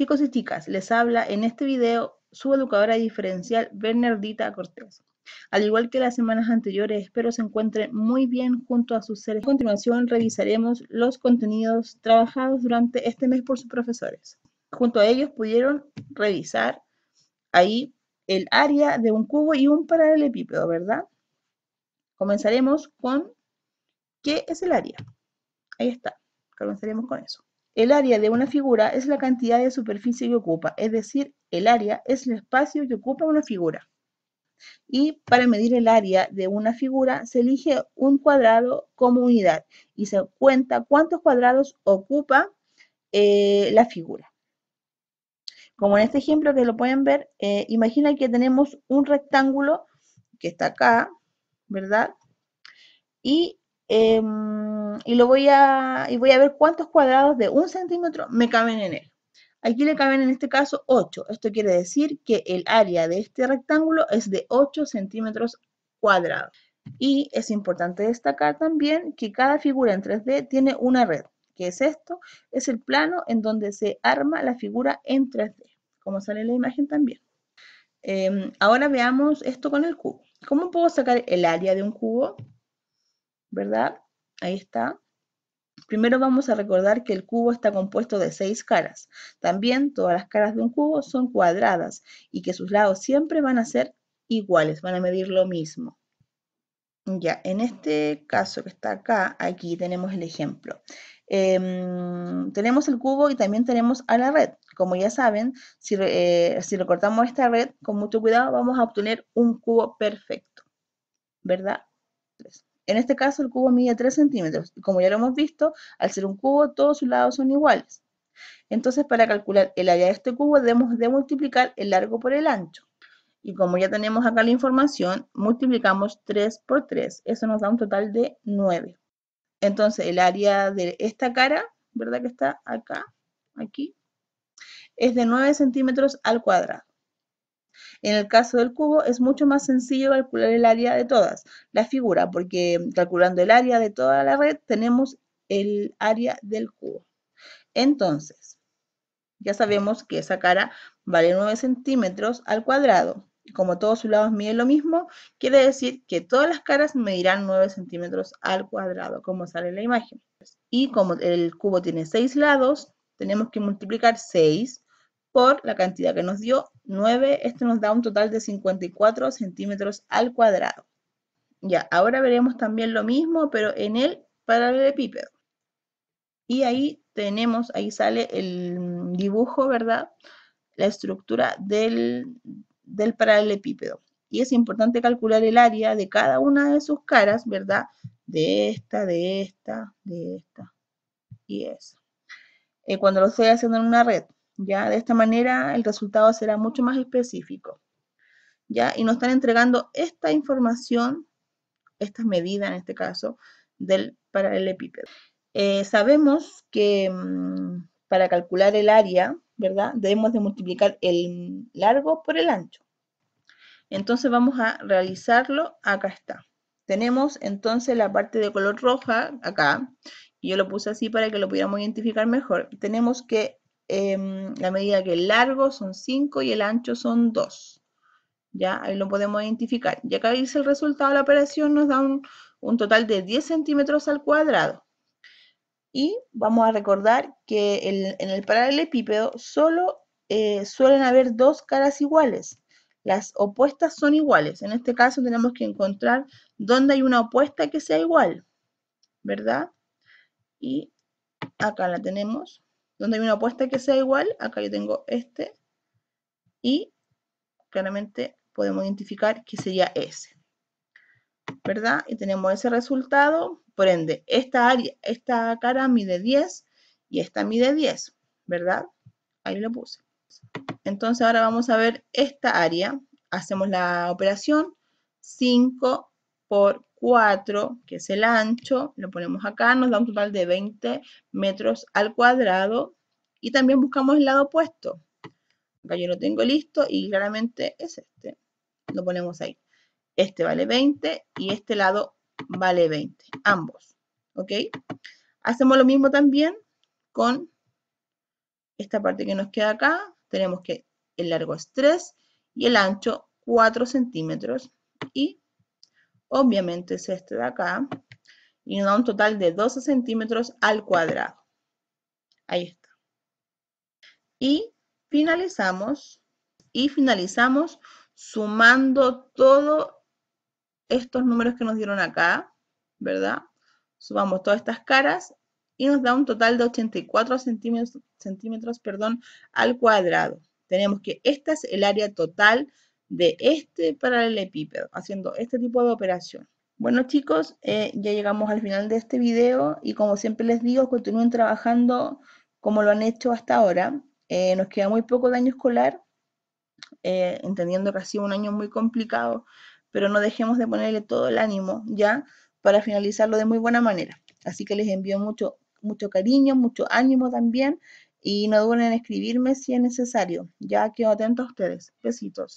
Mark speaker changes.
Speaker 1: Chicos y chicas, les habla en este video su educadora diferencial Bernardita Cortés. Al igual que las semanas anteriores, espero se encuentren muy bien junto a sus seres. A continuación, revisaremos los contenidos trabajados durante este mes por sus profesores. Junto a ellos pudieron revisar ahí el área de un cubo y un paralelepípedo, ¿verdad? Comenzaremos con ¿qué es el área? Ahí está, comenzaremos con eso. El área de una figura es la cantidad de superficie que ocupa, es decir, el área es el espacio que ocupa una figura. Y para medir el área de una figura se elige un cuadrado como unidad y se cuenta cuántos cuadrados ocupa eh, la figura. Como en este ejemplo que lo pueden ver, eh, imagina que tenemos un rectángulo que está acá, ¿verdad? Y em, y lo voy a, voy a ver cuántos cuadrados de un centímetro me caben en él. Aquí le caben en este caso 8. Esto quiere decir que el área de este rectángulo es de 8 centímetros cuadrados. Y es importante destacar también que cada figura en 3D tiene una red. que es esto? Es el plano en donde se arma la figura en 3D, como sale en la imagen también. Em, ahora veamos esto con el cubo. ¿Cómo puedo sacar el área de un cubo? ¿Verdad? Ahí está. Primero vamos a recordar que el cubo está compuesto de seis caras. También todas las caras de un cubo son cuadradas y que sus lados siempre van a ser iguales, van a medir lo mismo. Ya, en este caso que está acá, aquí tenemos el ejemplo. Em, tenemos el cubo y también tenemos a la red. Como ya saben, eh, si, recortamos esta red con mucho cuidado, vamos a obtener un cubo perfecto. ¿Verdad? En este caso, el cubo mide 3 centímetros. como ya lo hemos visto, al ser un cubo, todos sus lados son iguales. Entonces, para calcular el área de este cubo, debemos de multiplicar el largo por el ancho. Y como ya tenemos acá la información, multiplicamos 3 por 3. Eso nos da un total de 9. Entonces, el área de esta cara, ¿verdad que está acá? Aquí, es de 9 centímetros al cuadrado. En el caso del cubo es mucho más sencillo calcular el área de todas las figuras, porque calculando el área de toda la red tenemos el área del cubo. Entonces, ya sabemos que esa cara vale 9 centímetros al cuadrado. Como todos sus lados miden lo mismo, quiere decir que todas las caras medirán 9 centímetros al cuadrado, como sale en la imagen. Y como el cubo tiene 6 lados, tenemos que multiplicar 6 por la cantidad que nos dio 9, esto nos da un total de 54 centímetros al cuadrado. Ya, ahora veremos también lo mismo, pero en el paralelepípedo. Y ahí tenemos, ahí sale el dibujo, ¿verdad? La estructura del, del paralelepípedo. Y es importante calcular el área de cada una de sus caras, ¿verdad? De esta, de esta, de esta y esa. Eh, cuando lo estoy haciendo en una red, ¿ya? De esta manera el resultado será mucho más específico, ¿ya? Y nos están entregando esta información, estas medidas en este caso, del el epípedo. Eh, sabemos que mm, para calcular el área, ¿verdad? Debemos de multiplicar el largo por el ancho. Entonces vamos a realizarlo, acá está. Tenemos entonces la parte de color roja acá, y yo lo puse así para que lo pudiéramos identificar mejor. Tenemos que Em, la medida que el largo son 5 y el ancho son 2. Ya, ahí lo podemos identificar. Y acá dice el resultado de la operación, nos da un, total de 10 centímetros al cuadrado. Y vamos a recordar que el, en el paralelepípedo solo eh, suelen haber dos caras iguales. Las opuestas son iguales. En este caso tenemos que encontrar dónde hay una opuesta que sea igual, ¿verdad? Y acá la tenemos donde hay una apuesta que sea igual, acá yo tengo este, y claramente podemos identificar que sería ese. ¿Verdad? Y tenemos ese resultado, por ende, esta, área, esta cara mide 10 y esta mide 10, ¿verdad? Ahí lo puse. Entonces ahora vamos a ver esta área. Hacemos la operación 5 por 4, que es el ancho, lo ponemos acá, nos da un total de 20 metros al cuadrado, y también buscamos el lado opuesto. Acá yo lo tengo listo y claramente es este. Lo ponemos ahí. Este vale 20 y este lado vale 20. Ambos. ¿Ok? Hacemos lo mismo también con esta parte que nos queda acá. Tenemos que el largo es 3 y el ancho 4 centímetros. Y obviamente es este de acá. Y nos da un total de 12 centímetros al cuadrado. Ahí está y finalizamos y finalizamos sumando todos estos números que nos dieron acá, ¿verdad? Sumamos todas estas caras y nos da un total de 84 centímetros, centímetros perdón, al cuadrado. Tenemos que esta es el área total de este paralelepípedo, haciendo este tipo de operación. Bueno chicos, eh, ya llegamos al final de este video y como siempre les digo, continúen trabajando como lo han hecho hasta ahora. Eh, nos queda muy poco de año escolar, eh, entendiendo que ha sido un año muy complicado, pero no dejemos de ponerle todo el ánimo ya para finalizarlo de muy buena manera. Así que les envío mucho, mucho cariño, mucho ánimo también y no duden en escribirme si es necesario. Ya quedo atento a ustedes. Besitos.